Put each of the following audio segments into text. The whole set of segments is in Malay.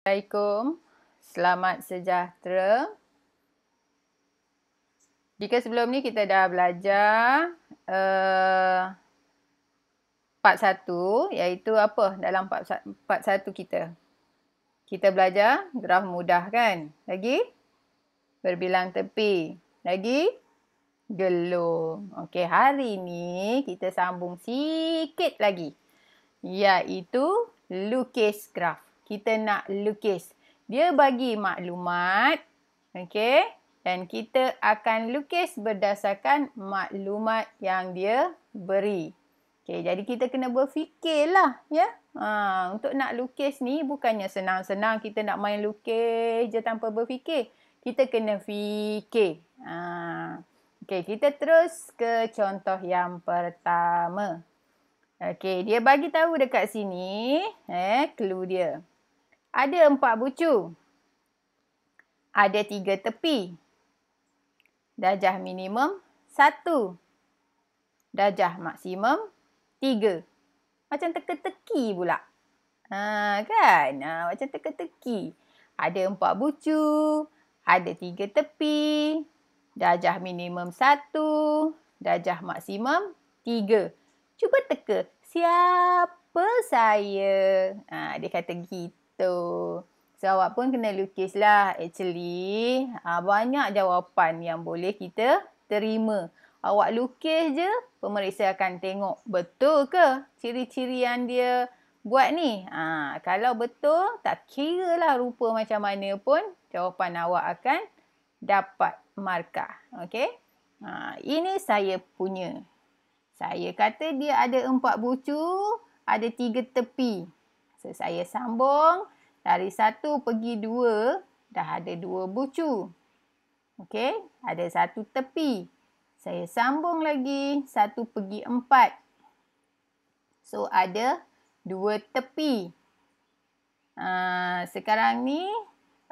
Assalamualaikum. Selamat sejahtera. Jika sebelum ni kita dah belajar uh, part 1 iaitu apa dalam part, part 1 kita. Kita belajar graf mudah kan? Lagi berbilang tepi. Lagi gelung. Okey, hari ni kita sambung sikit lagi. Iaitu lukis graf kita nak lukis. Dia bagi maklumat. Okey. Dan kita akan lukis berdasarkan maklumat yang dia beri. Okey. Jadi kita kena berfikirlah. Ya. Ha, untuk nak lukis ni bukannya senang-senang kita nak main lukis je tanpa berfikir. Kita kena fikir. Ha. Okey. Kita terus ke contoh yang pertama. Okey, dia bagi tahu dekat sini, eh, clue dia ada empat bucu. Ada tiga tepi. Dajah minimum satu. Dajah maksimum tiga. Macam teka-teki pula. Ha, kan? Ha, macam teka-teki. Ada empat bucu. Ada tiga tepi. Dajah minimum satu. Dajah maksimum tiga. Cuba teka. Siapa saya? Ha, dia kata gitu tu. So, awak pun kena lukislah actually. Ha, banyak jawapan yang boleh kita terima. Awak lukis je, pemeriksa akan tengok betul ke ciri-ciri yang dia buat ni. Ha, kalau betul, tak kira lah rupa macam mana pun jawapan awak akan dapat markah. Okay. Ha, ah, ini saya punya. Saya kata dia ada empat bucu, ada tiga tepi. So, saya sambung. Dari satu pergi dua, dah ada dua bucu. Okey, ada satu tepi. Saya sambung lagi, satu pergi empat. So, ada dua tepi. Uh, sekarang ni,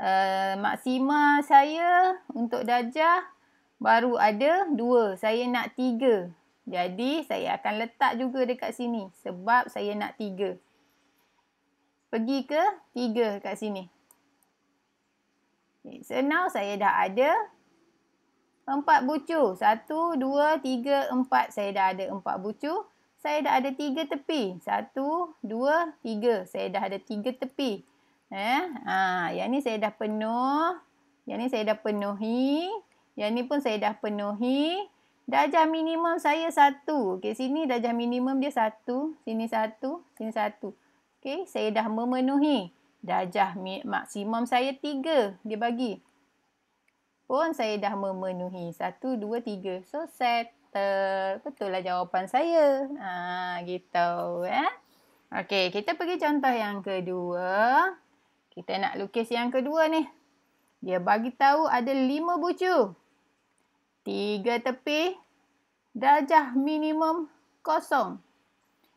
uh, maksima saya untuk dajah baru ada dua. Saya nak tiga. Jadi, saya akan letak juga dekat sini. Sebab saya nak tiga pergi ke 3 kat sini. Okay, so now saya dah ada 4 bucu. 1, 2, 3, 4. Saya dah ada 4 bucu. Saya dah ada 3 tepi. 1, 2, 3. Saya dah ada 3 tepi. Eh? Ha, yang ni saya dah penuh. Yang ni saya dah penuhi. Yang ni pun saya dah penuhi. Dajah minimum saya satu. Okay, sini dajah minimum dia satu. Sini satu. Sini satu. Okey, saya dah memenuhi darjah maksimum saya tiga. dia bagi. Pun saya dah memenuhi satu, dua, tiga. So settle. Betul lah jawapan saya. Ha gitu eh. Okey, kita pergi contoh yang kedua. Kita nak lukis yang kedua ni. Dia bagi tahu ada lima bucu. Tiga tepi. Darjah minimum kosong.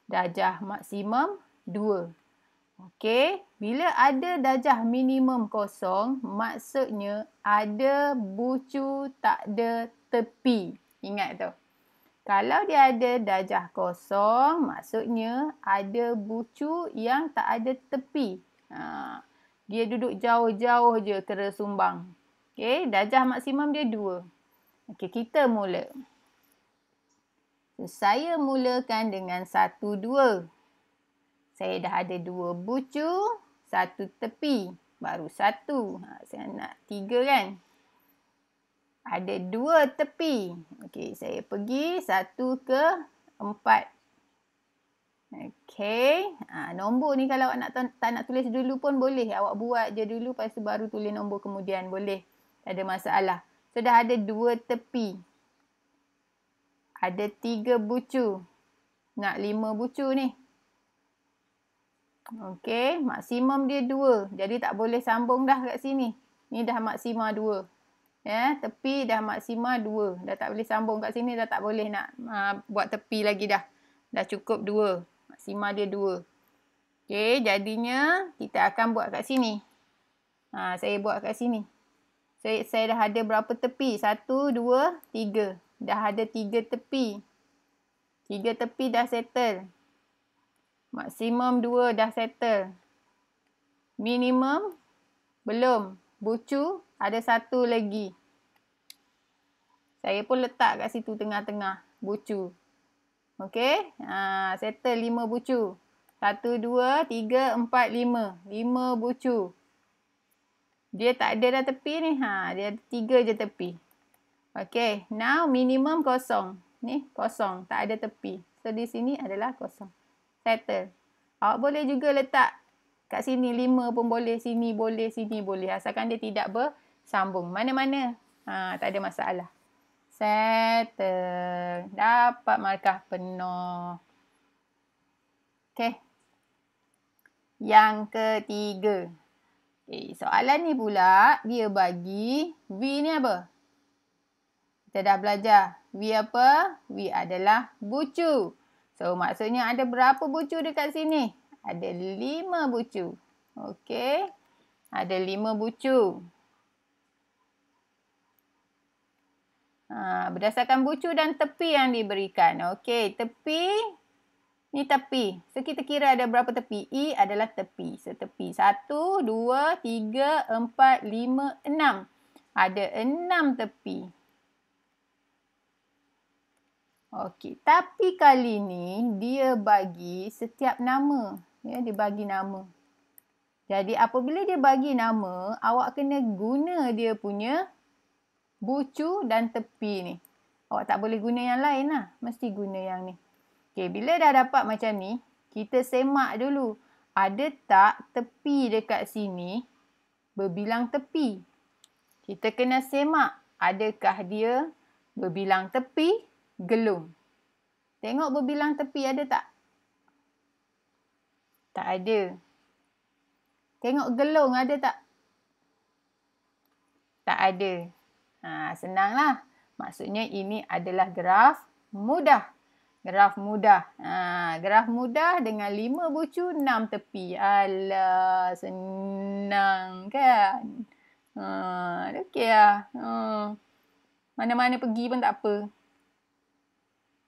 Darjah maksimum 2. Okey, bila ada dajah minimum kosong, maksudnya ada bucu tak ada tepi. Ingat tu. Kalau dia ada dajah kosong, maksudnya ada bucu yang tak ada tepi. Ha, dia duduk jauh-jauh je kera sumbang. Okey, dajah maksimum dia 2. Okey, kita mula. saya mulakan dengan 1, 2 saya dah ada dua bucu, satu tepi, baru satu. Ha, saya nak tiga kan? Ada dua tepi. Okey, saya pergi satu ke empat. Okey, ha, nombor ni kalau awak nak tak nak tulis dulu pun boleh. Awak buat je dulu, lepas tu baru tulis nombor kemudian boleh. Tak ada masalah. So, dah ada dua tepi. Ada tiga bucu. Nak lima bucu ni. Okey, maksimum dia dua, Jadi tak boleh sambung dah kat sini. Ni dah maksima dua, Ya, yeah, tepi dah maksima dua, Dah tak boleh sambung kat sini dah tak boleh nak uh, buat tepi lagi dah. Dah cukup dua, Maksima dia dua. Okey, jadinya kita akan buat kat sini. Ha, saya buat kat sini. Saya, saya dah ada berapa tepi? Satu, dua, tiga. Dah ada tiga tepi. Tiga tepi dah settle. Maksimum dua dah settle. Minimum belum. Bucu ada satu lagi. Saya pun letak kat situ tengah-tengah. Bucu. Okay. Ha, settle 5 bucu. 1, 2, 3, 4, Lima 5 bucu. Dia tak ada dah tepi ni. Ha, dia ada tiga je tepi. Okay. Now minimum kosong. Ni kosong. Tak ada tepi. So di sini adalah kosong. Settle. Awak boleh juga letak kat sini. Lima pun boleh. Sini boleh. Sini boleh. Asalkan dia tidak bersambung. Mana-mana. Ha, tak ada masalah. Settle. Dapat markah penuh. Okay. Yang ketiga. Okay, soalan ni pula dia bagi V ni apa? Kita dah belajar. V apa? V adalah bucu. So maksudnya ada berapa bucu dekat sini? Ada lima bucu. Okey. Ada lima bucu. Ha, berdasarkan bucu dan tepi yang diberikan. Okey. Tepi. Ni tepi. So kita kira ada berapa tepi. E adalah tepi. So tepi. Satu, dua, tiga, empat, lima, enam. Ada enam tepi. Tepi. Okey, tapi kali ni dia bagi setiap nama. Ya, dia bagi nama. Jadi apabila dia bagi nama, awak kena guna dia punya bucu dan tepi ni. Awak tak boleh guna yang lain lah. Mesti guna yang ni. Okey, bila dah dapat macam ni, kita semak dulu. Ada tak tepi dekat sini berbilang tepi? Kita kena semak adakah dia berbilang tepi? Tepi gelung, Tengok berbilang tepi ada tak? Tak ada. Tengok gelung ada tak? Tak ada. Ha, senanglah. Maksudnya ini adalah graf mudah. Graf mudah. Ha, graf mudah dengan lima bucu, enam tepi. Alah, senang kan? Ha, okey lah. Ha. Mana-mana pergi pun tak apa.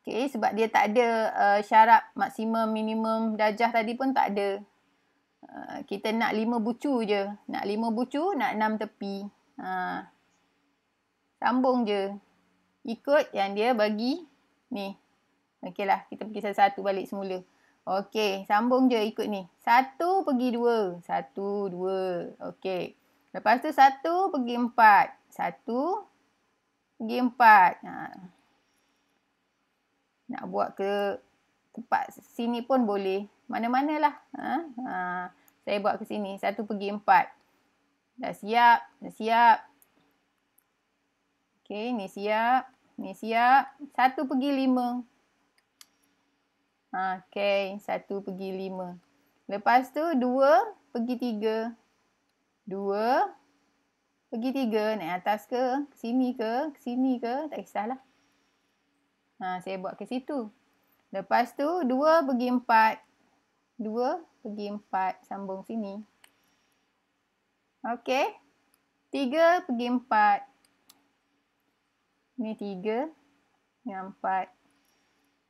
Okay, sebab dia tak ada uh, syarat maksimum, minimum darjah tadi pun tak ada. Uh, kita nak lima bucu je. Nak lima bucu, nak enam tepi. Uh, sambung je. Ikut yang dia bagi ni. Okey lah, kita pergi satu-satu balik semula. Okey, sambung je ikut ni. Satu pergi dua. Satu, dua. Okey. Lepas tu satu pergi empat. Satu pergi empat. Haa. Uh nak buat ke tempat sini pun boleh. Mana-manalah. Ha? Ha, saya buat ke sini. Satu pergi empat. Dah siap. Dah siap. Okey, ni siap. Ni siap. Satu pergi lima. Ha, Okey, satu pergi lima. Lepas tu, dua pergi tiga. Dua pergi tiga. Naik atas ke? Sini ke? Sini ke? Tak kisahlah. Ha, saya buat ke situ. Lepas tu 2 pergi 4. 2 pergi 4 sambung sini. Okey. 3 pergi 4. Ni 3 dengan 4.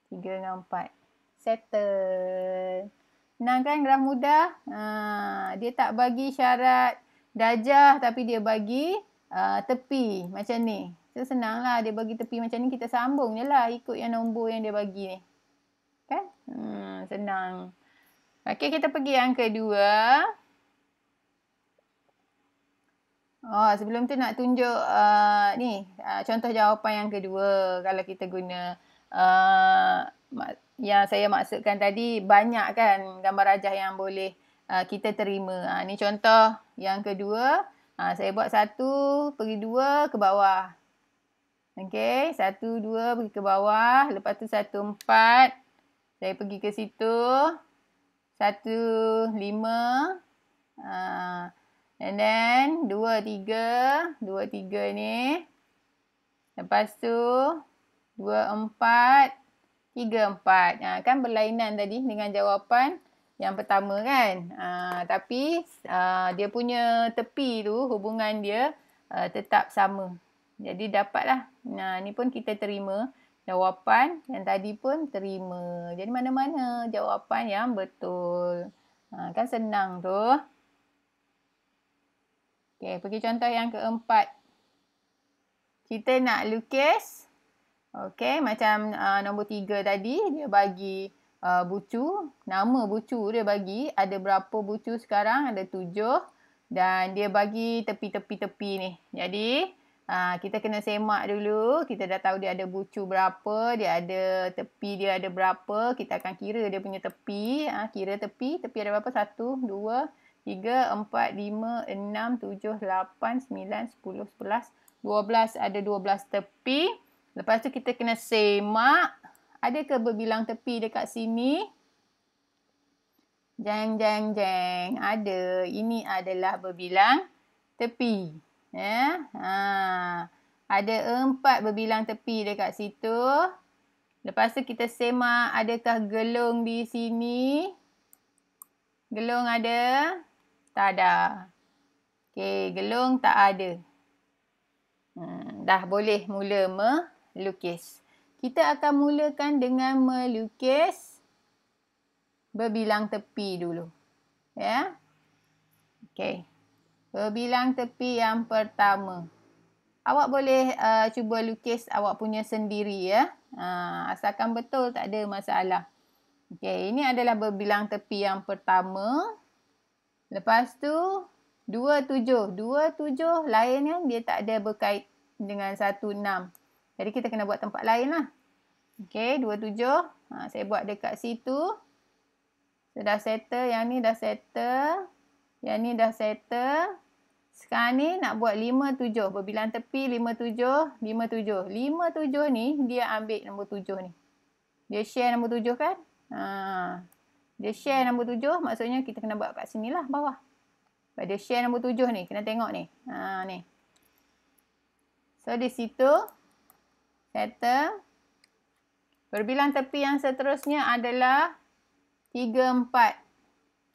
3 dengan 4. Settle. Senang kan? Graf mudah. Ha, dia tak bagi syarat dajah tapi dia bagi uh, tepi macam ni. So lah dia bagi tepi macam ni kita sambung je lah ikut yang nombor yang dia bagi ni. Kan? Hmm, senang. okay kita pergi yang kedua. Oh sebelum tu nak tunjuk uh, ni uh, contoh jawapan yang kedua kalau kita guna uh, yang saya maksudkan tadi banyak kan gambar rajah yang boleh uh, kita terima. Uh, ni contoh yang kedua uh, saya buat satu pergi dua ke bawah Okey, satu, dua, pergi ke bawah. Lepas tu satu, empat. Saya pergi ke situ. Satu, lima. Uh, and then, dua, tiga. Dua, tiga ni. Lepas tu, dua, empat. Tiga, empat. Uh, kan berlainan tadi dengan jawapan yang pertama kan. Uh, tapi, uh, dia punya tepi tu, hubungan dia uh, tetap sama. Jadi dapatlah. Nah, ni pun kita terima jawapan yang tadi pun terima. Jadi mana-mana jawapan yang betul. Ha, kan senang tu. Okey, pergi contoh yang keempat. Kita nak lukis. Okey, macam uh, nombor tiga tadi dia bagi uh, bucu. Nama bucu dia bagi. Ada berapa bucu sekarang? Ada tujuh. Dan dia bagi tepi-tepi-tepi ni. Jadi... Ha, kita kena semak dulu. Kita dah tahu dia ada bucu berapa. Dia ada tepi dia ada berapa. Kita akan kira dia punya tepi. Ha, kira tepi. Tepi ada berapa? Satu, dua, tiga, empat, lima, enam, tujuh, lapan, sembilan, sepuluh, sebelas, dua belas. Ada dua belas tepi. Lepas tu kita kena semak. Ada ke berbilang tepi dekat sini? Jeng, jeng, jeng. Ada. Ini adalah berbilang tepi. Tepi. Ya, Ha. Ada empat berbilang tepi dekat situ. Lepas tu kita semak adakah gelung di sini. Gelung ada? Tak ada. Okey, gelung tak ada. Hmm, dah boleh mula melukis. Kita akan mulakan dengan melukis berbilang tepi dulu. Ya. Yeah? Okey. Berbilang tepi yang pertama. Awak boleh uh, cuba lukis awak punya sendiri ya. Uh, asalkan betul tak ada masalah. Okey, ini adalah berbilang tepi yang pertama. Lepas tu, dua tujuh. Dua tujuh lain kan dia tak ada berkait dengan satu enam. Jadi kita kena buat tempat lain lah. Okey, dua tujuh. Ha, saya buat dekat situ. Sudah settle. Yang ni dah settle. Yang ni dah settle. Sekarang ni nak buat 5-7. Berbilang tepi 5-7, 5-7. 5-7 ni dia ambil nombor 7 ni. Dia share nombor 7 kan? Ha. Dia share nombor 7 maksudnya kita kena buat kat sini lah bawah. Sebab dia share nombor 7 ni. Kena tengok ni. Ha, ni. So di situ. kata Berbilang tepi yang seterusnya adalah 3-4.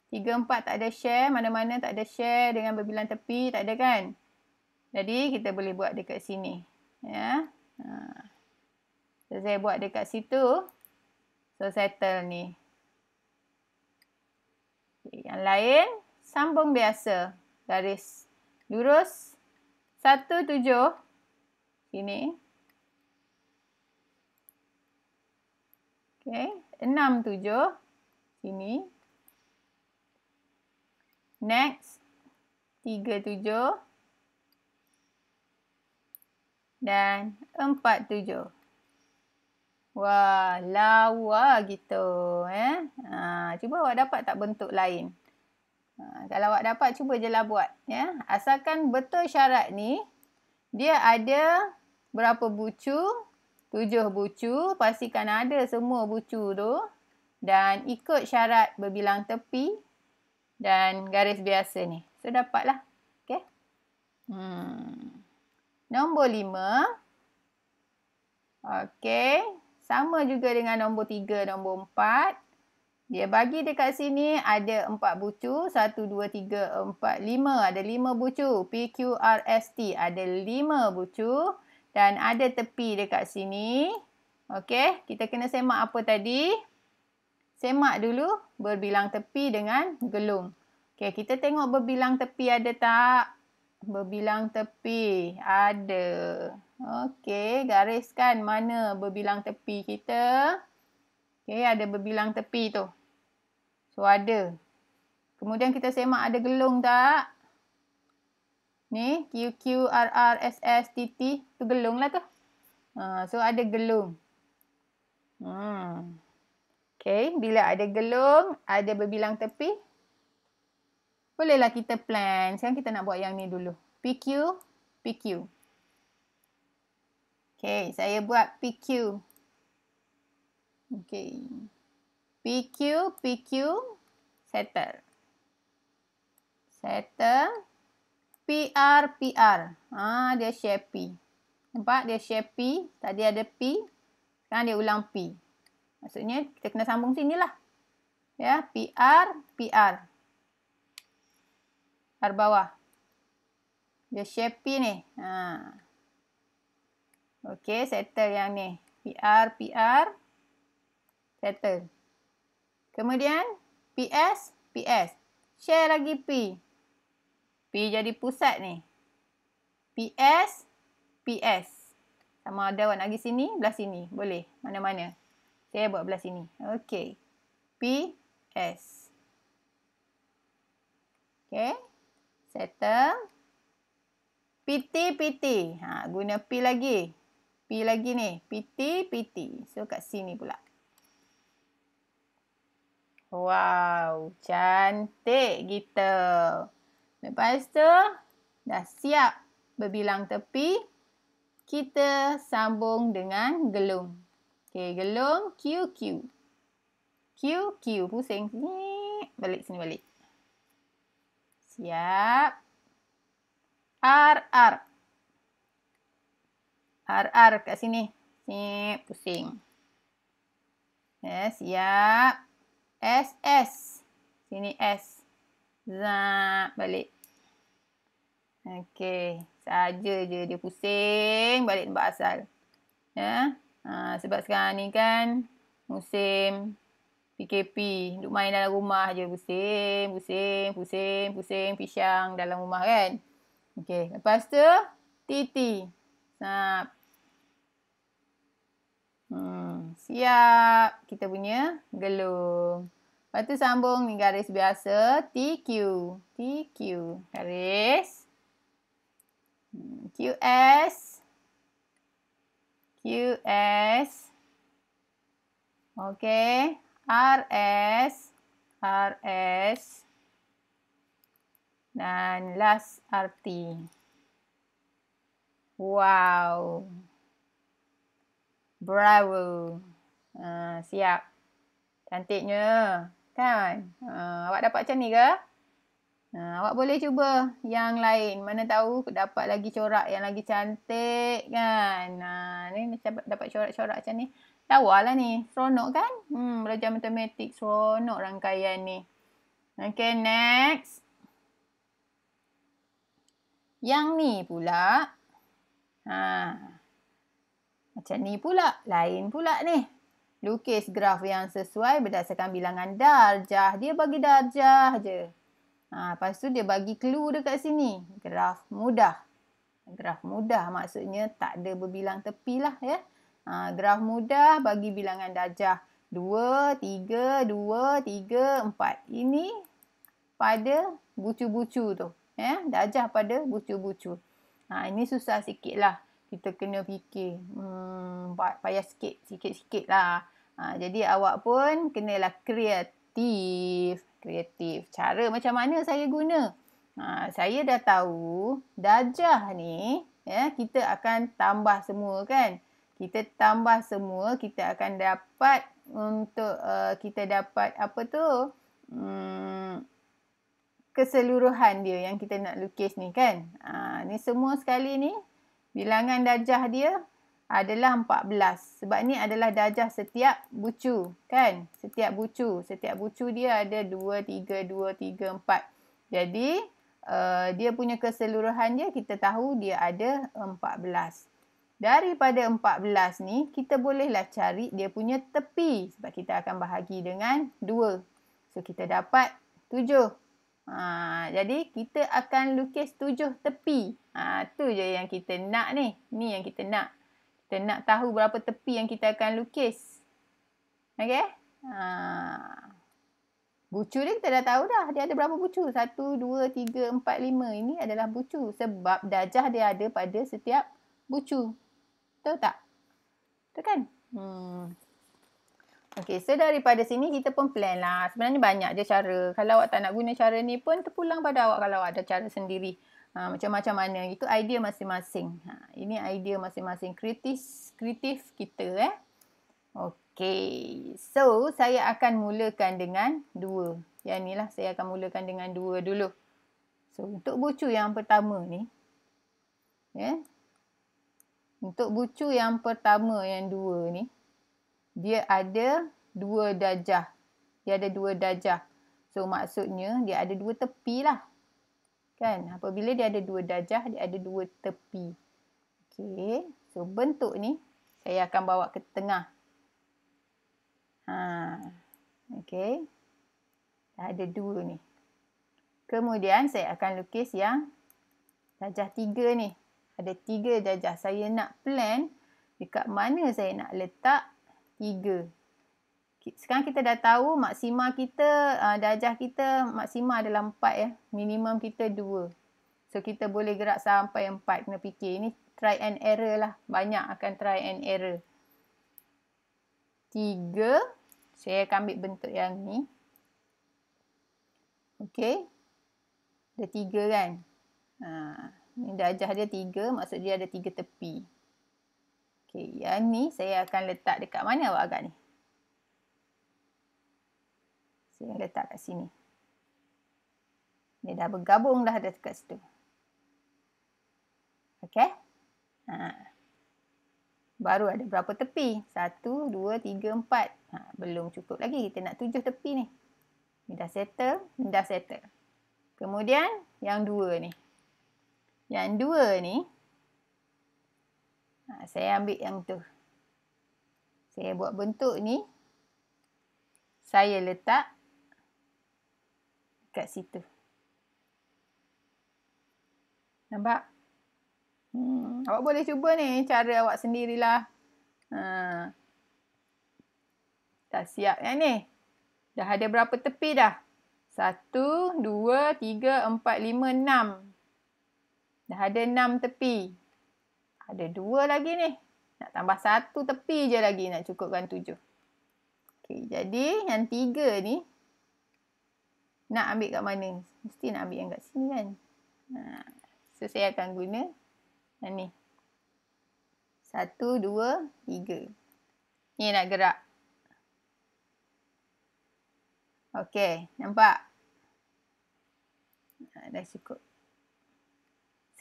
Tiga, empat tak ada share. Mana-mana tak ada share dengan berbilang tepi. Tak ada kan? Jadi, kita boleh buat dekat sini. Ya. Ha. So, saya buat dekat situ. So, settle ni. Okay, yang lain, sambung biasa. Garis lurus. Satu, tujuh. ini, Okay. Enam, tujuh. ini. Sini. Next, tiga tujuh dan empat tujuh. Wah, lawa gitu. Eh? Ha, cuba awak dapat tak bentuk lain. Ha, kalau awak dapat, cuba je lah buat. Ya? Asalkan betul syarat ni, dia ada berapa bucu, tujuh bucu, pastikan ada semua bucu tu. Dan ikut syarat berbilang tepi, dan garis biasa ni. So dapatlah. Okay. Hmm. Nombor lima. Okay. Sama juga dengan nombor tiga, nombor empat. Dia bagi dekat sini ada empat bucu. Satu, dua, tiga, empat, lima. Ada lima bucu. P, Q, R, S, T. Ada lima bucu. Dan ada tepi dekat sini. Okey, kita kena semak apa tadi? Semak dulu berbilang tepi dengan gelung. Okey, kita tengok berbilang tepi ada tak? Berbilang tepi ada. Okey, gariskan mana berbilang tepi kita. Okey, ada berbilang tepi tu. So, ada. Kemudian kita semak ada gelung tak? Ni, Q, Q, R, R, S, S, T, T. Tu gelung lah tu. Uh, so, ada gelung. Hmm. Okay, bila ada gelung, ada berbilang tepi. Bolehlah kita plan. Sekarang kita nak buat yang ni dulu. PQ, PQ. Okay, saya buat PQ. Okay. PQ, PQ, settle. Settle. PR, PR. Ha, dia share P. Nampak dia share P. Tadi ada P. Sekarang dia ulang P. Maksudnya kita kena sambung sini lah. Ya, PR, PR. R bawah. Dia shape ni. Ha. Okey, settle yang ni. PR, PR. Settle. Kemudian PS, PS. Share lagi P. P jadi pusat ni. PS, PS. Sama ada awak nak sini, belah sini. Boleh, mana-mana. Saya buat belah sini. okay, P, S. okay, Settle. PT, PT. Ha, guna P lagi. P lagi ni. PT, PT. So, kat sini pula. Wow. Cantik kita. Lepas tu, dah siap berbilang tepi. Kita sambung dengan gelung. Okey, gelung QQ. QQ pusing. Balik sini balik. Siap. RR. RR kat sini. Ni pusing. Yes, siap. SS. Sini S. Zap balik. Okey, saja je dia pusing balik tempat asal. Ya. Ha, sebab sekarang ni kan musim PKP. Duduk main dalam rumah je. Pusing, pusing, pusing, pusing, pisang dalam rumah kan. Okey. Lepas tu, Titi. Nah. Hmm, siap kita punya gelung. Lepas tu sambung ni garis biasa. TQ. TQ. Garis. Hmm, QS. US. Okay. RS. RS. Dan last RT. Wow. Bravo. Uh, siap. Cantiknya. Kan? Uh, awak dapat macam ni ke? Ha, awak boleh cuba yang lain. Mana tahu dapat lagi corak yang lagi cantik kan. Ha, ni dapat, dapat corak-corak macam ni. Lawa lah ni. Seronok kan? Hmm, belajar matematik. Seronok rangkaian ni. Okay, next. Yang ni pula. Ha, macam ni pula. Lain pula ni. Lukis graf yang sesuai berdasarkan bilangan darjah. Dia bagi darjah je. Ha, lepas tu dia bagi clue dekat sini. Graf mudah. Graf mudah maksudnya tak ada berbilang tepi lah ya. Ha, graf mudah bagi bilangan dajah 2, 3, 2, 3, 4. Ini pada bucu-bucu tu. Ya? dajah pada bucu-bucu. Ha, ini susah sikit lah. Kita kena fikir. Hmm, payah sikit, sikit-sikit lah. Ha, jadi awak pun kenalah kreatif kreatif. Cara macam mana saya guna? Ha, saya dah tahu dajah ni ya, kita akan tambah semua kan. Kita tambah semua kita akan dapat untuk uh, kita dapat apa tu hmm, keseluruhan dia yang kita nak lukis ni kan. Ha, ni semua sekali ni bilangan dajah dia adalah 14. Sebab ni adalah darjah setiap bucu. Kan? Setiap bucu. Setiap bucu dia ada 2, 3, 2, 3, 4. Jadi, uh, dia punya keseluruhan dia kita tahu dia ada 14. Daripada 14 ni, kita bolehlah cari dia punya tepi. Sebab kita akan bahagi dengan 2. So, kita dapat 7. Ha, jadi, kita akan lukis tujuh tepi. Ha, tu je yang kita nak ni. Ni yang kita nak kita nak tahu berapa tepi yang kita akan lukis. Okey? Ha. Bucu dia kita dah tahu dah. Dia ada berapa bucu? Satu, dua, tiga, empat, lima. Ini adalah bucu. Sebab dajah dia ada pada setiap bucu. Tahu tak? Tahu kan? Hmm. Okey, so daripada sini kita pun plan lah. Sebenarnya banyak je cara. Kalau awak tak nak guna cara ni pun terpulang pada awak kalau ada cara sendiri ha, macam-macam mana itu idea masing-masing ha, ini idea masing-masing kritis kreatif kita eh okey so saya akan mulakan dengan dua Ya ni lah, saya akan mulakan dengan dua dulu so untuk bucu yang pertama ni ya yeah, untuk bucu yang pertama yang dua ni dia ada dua dajah dia ada dua dajah so maksudnya dia ada dua tepi lah Kan? Apabila dia ada dua dajah, dia ada dua tepi. Okey. So, bentuk ni saya akan bawa ke tengah. Ha. Okey. Dah ada dua ni. Kemudian saya akan lukis yang dajah tiga ni. Ada tiga dajah. Saya nak plan dekat mana saya nak letak tiga sekarang kita dah tahu maksima kita, uh, darjah kita maksima adalah 4 ya. Eh. Minimum kita 2. So kita boleh gerak sampai 4. Kena fikir Ini try and error lah. Banyak akan try and error. 3. Saya akan ambil bentuk yang ni. Okay. Ada 3 kan. Ha. Ni darjah dia 3. Maksud dia ada 3 tepi. Okay. Yang ni saya akan letak dekat mana awak agak ni? Saya letak kat sini. Dia dah bergabung dah ada dekat situ. Okay? Ha. Baru ada berapa tepi? Satu, dua, tiga, empat. Ha, belum cukup lagi. Kita nak tujuh tepi ni. Ni dah settle. Ni dah settle. Kemudian yang dua ni. Yang dua ni. Ha, saya ambil yang tu. Saya buat bentuk ni. Saya letak kat situ. Nampak? Hmm, awak boleh cuba ni cara awak sendirilah. Ha. Dah siap kan ni? Dah ada berapa tepi dah? Satu, dua, tiga, empat, lima, enam. Dah ada enam tepi. Ada dua lagi ni. Nak tambah satu tepi je lagi nak cukupkan tujuh. Okay, jadi yang tiga ni nak ambil kat mana? Mesti nak ambil yang kat sini kan? Ha. So, saya akan guna yang ni. Satu, dua, tiga. Ni nak gerak. Okey, nampak? Ha, dah cukup.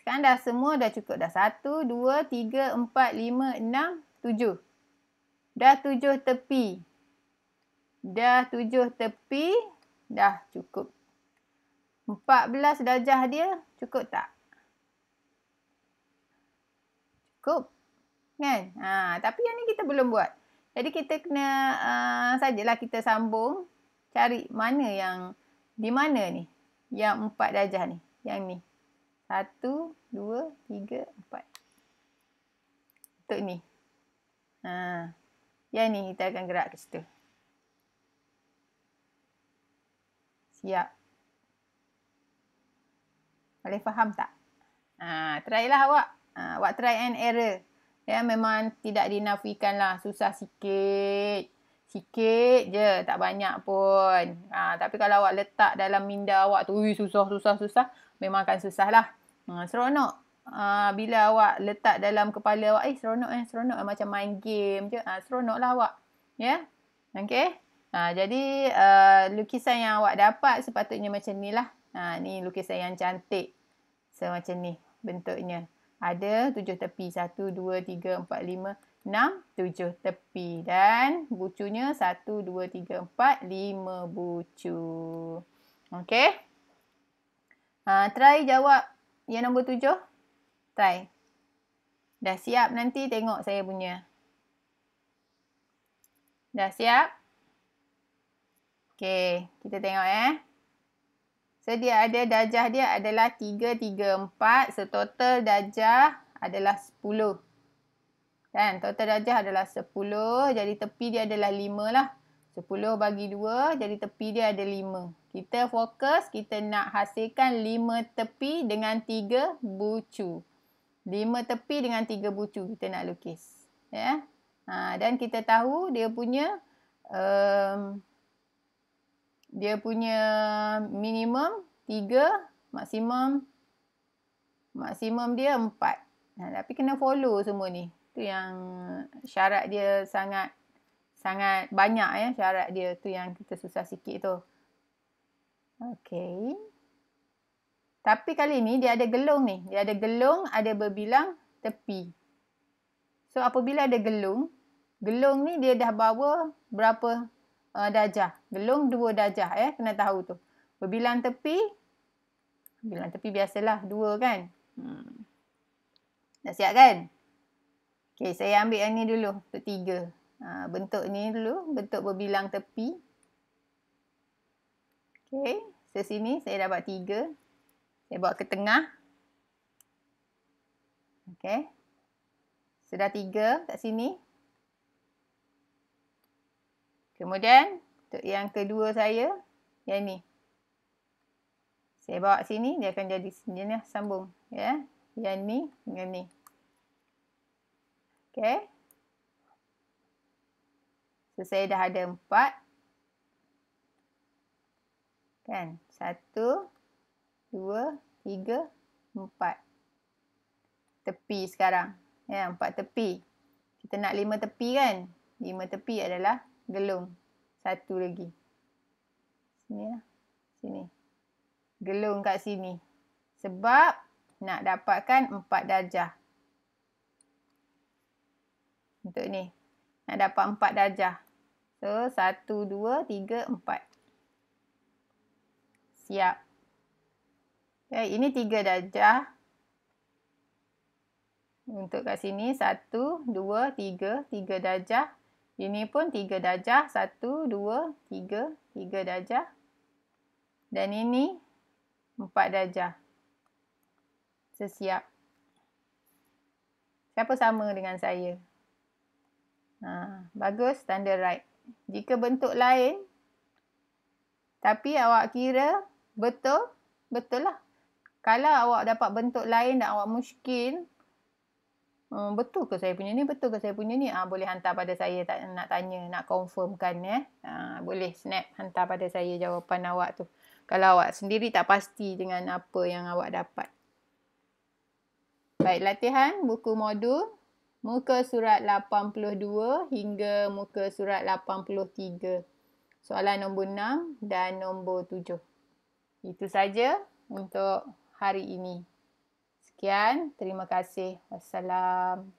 Sekarang dah semua dah cukup. Dah satu, dua, tiga, empat, lima, enam, tujuh. Dah tujuh tepi. Dah tujuh tepi. Dah tujuh tepi. Dah cukup. 14 darjah dia cukup tak? Cukup. Kan? Ha, tapi yang ni kita belum buat. Jadi kita kena uh, sajalah kita sambung. Cari mana yang di mana ni. Yang 4 darjah ni. Yang ni. 1, 2, 3, 4. Untuk ni. Ha. Yang ni kita akan gerak ke situ. Ya, Boleh faham tak? Ha, try lah awak. Ha, awak try and error. Ya, memang tidak dinafikan lah. Susah sikit. Sikit je. Tak banyak pun. Ha, tapi kalau awak letak dalam minda awak tu, ui, susah, susah, susah. Memang akan susah lah. Ha, seronok. Ha, bila awak letak dalam kepala awak, eh seronok eh, seronok eh. Macam main game je. Ha, seronok lah awak. Ya? Yeah? Okay? Ha, jadi uh, lukisan yang awak dapat sepatutnya macam ni lah. Ha, ni lukisan yang cantik. So macam ni bentuknya. Ada tujuh tepi. Satu, dua, tiga, empat, lima, enam, tujuh tepi. Dan bucunya satu, dua, tiga, empat, lima bucu. Okay. Ha, try jawab yang nombor tujuh. Try. Dah siap nanti tengok saya punya. Dah siap? Okey, kita tengok eh. So dia ada dajah dia adalah 334, so total dajah adalah 10. Kan? Total dajah adalah 10, jadi tepi dia adalah 5 lah. 10 bagi 2, jadi tepi dia ada 5. Kita fokus, kita nak hasilkan 5 tepi dengan 3 bucu. 5 tepi dengan 3 bucu kita nak lukis. Ya. Yeah. Ha, dan kita tahu dia punya um, dia punya minimum 3, maksimum maksimum dia 4. Nah, ha, tapi kena follow semua ni. Tu yang syarat dia sangat sangat banyak ya syarat dia tu yang kita susah sikit tu. Okey. Tapi kali ni dia ada gelung ni. Dia ada gelung, ada berbilang tepi. So apabila ada gelung, gelung ni dia dah bawa berapa uh, dajah. Gelung dua dajah eh. Kena tahu tu. Berbilang tepi. Berbilang tepi biasalah. Dua kan. Hmm. Dah siap kan? Okay. Saya ambil yang ni dulu. Untuk tiga. Uh, bentuk ni dulu. Bentuk berbilang tepi. Okay. So sini saya dapat tiga. Saya buat ke tengah. Okay. Sudah tiga kat sini. Kemudian untuk yang kedua saya, yang ni. Saya bawa sini, dia akan jadi sini lah, sambung. Ya, yang ni dengan ni. Okay. So, saya dah ada empat. Kan, satu, dua, tiga, empat. Tepi sekarang. Ya, empat tepi. Kita nak lima tepi kan? Lima tepi adalah Gelung Satu lagi. Sini lah. Sini. gelung kat sini. Sebab nak dapatkan empat darjah. Untuk ni. Nak dapat empat darjah. So, satu, dua, tiga, empat. Siap. Okay, eh, ini tiga darjah. Untuk kat sini, satu, dua, tiga, tiga darjah. Ini pun 3 darjah. 1, 2, 3, 3 darjah. Dan ini 4 darjah. Sesiap. Siapa sama dengan saya? Ha, bagus, tanda right. Jika bentuk lain, tapi awak kira betul, betul lah. Kalau awak dapat bentuk lain dan awak muskin, Hmm, betul ke saya punya ni? Betul ke saya punya ni? Ah boleh hantar pada saya tak nak tanya, nak confirmkan ya. Eh? Ha, boleh snap hantar pada saya jawapan awak tu. Kalau awak sendiri tak pasti dengan apa yang awak dapat. Baik, latihan buku modul muka surat 82 hingga muka surat 83. Soalan nombor 6 dan nombor 7. Itu saja untuk hari ini. Sekian, terima kasih. Wassalam.